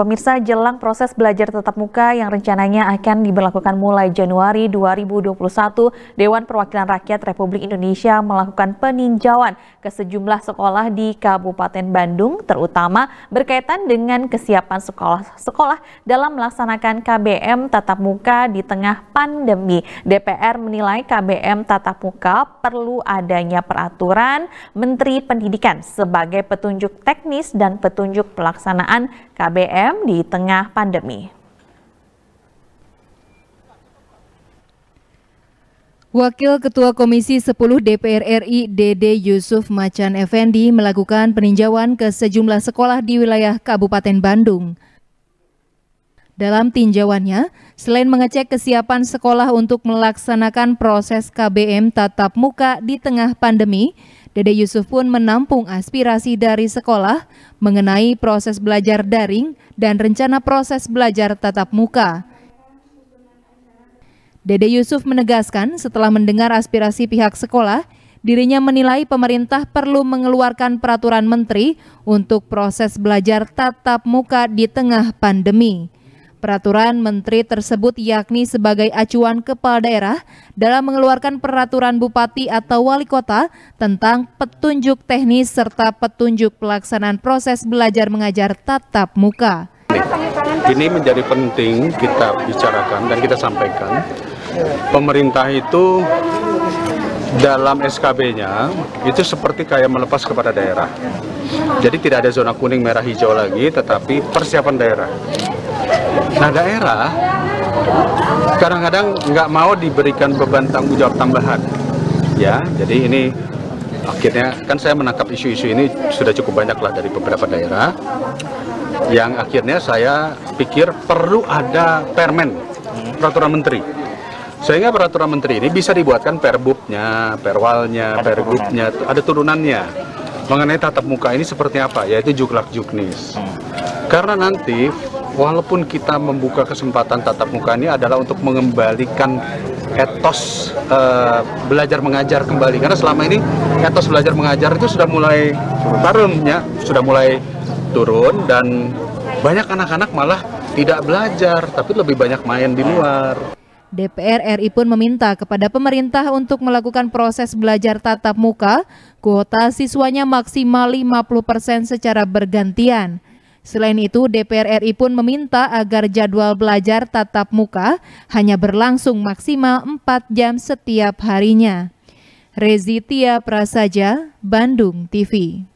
Pemirsa jelang proses belajar tetap muka yang rencananya akan diberlakukan mulai Januari 2021, Dewan Perwakilan Rakyat Republik Indonesia melakukan peninjauan ke sejumlah sekolah di Kabupaten Bandung, terutama berkaitan dengan kesiapan sekolah-sekolah dalam melaksanakan KBM tatap muka di tengah pandemi. DPR menilai KBM tatap muka perlu adanya peraturan Menteri Pendidikan sebagai petunjuk teknis dan petunjuk pelaksanaan KBM UMKM di tengah pandemi. Wakil Ketua Komisi 10 DPR RI Dede Yusuf Macan Effendi melakukan peninjauan ke sejumlah sekolah di wilayah Kabupaten Bandung. Dalam tinjauannya, selain mengecek kesiapan sekolah untuk melaksanakan proses KBM tatap muka di tengah pandemi, Dede Yusuf pun menampung aspirasi dari sekolah mengenai proses belajar daring dan rencana proses belajar tatap muka. Dede Yusuf menegaskan setelah mendengar aspirasi pihak sekolah, dirinya menilai pemerintah perlu mengeluarkan peraturan menteri untuk proses belajar tatap muka di tengah pandemi. Peraturan menteri tersebut yakni sebagai acuan kepala daerah dalam mengeluarkan peraturan bupati atau wali kota tentang petunjuk teknis serta petunjuk pelaksanaan proses belajar mengajar tatap muka. Ini menjadi penting kita bicarakan dan kita sampaikan. Pemerintah itu dalam SKB-nya itu seperti kayak melepas kepada daerah. Jadi tidak ada zona kuning, merah, hijau lagi, tetapi persiapan daerah. Nah daerah kadang-kadang nggak mau diberikan beban tanggung jawab tambahan, ya. Jadi ini akhirnya kan saya menangkap isu-isu ini sudah cukup banyak lah dari beberapa daerah yang akhirnya saya pikir perlu ada permen peraturan menteri sehingga peraturan menteri ini bisa dibuatkan perbubnya, perwalnya, pergubnya, ada turunannya mengenai tatap muka ini seperti apa yaitu juklak juknis hmm. karena nanti walaupun kita membuka kesempatan tatap muka ini adalah untuk mengembalikan etos uh, belajar mengajar kembali karena selama ini etos belajar mengajar itu sudah mulai turunnya sudah mulai turun dan banyak anak-anak malah tidak belajar tapi lebih banyak main di luar. DPR RI pun meminta kepada pemerintah untuk melakukan proses belajar tatap muka, kuota siswanya maksimal 50% secara bergantian. Selain itu, DPR RI pun meminta agar jadwal belajar tatap muka hanya berlangsung maksimal 4 jam setiap harinya. Rezitia Prasaja, Bandung TV.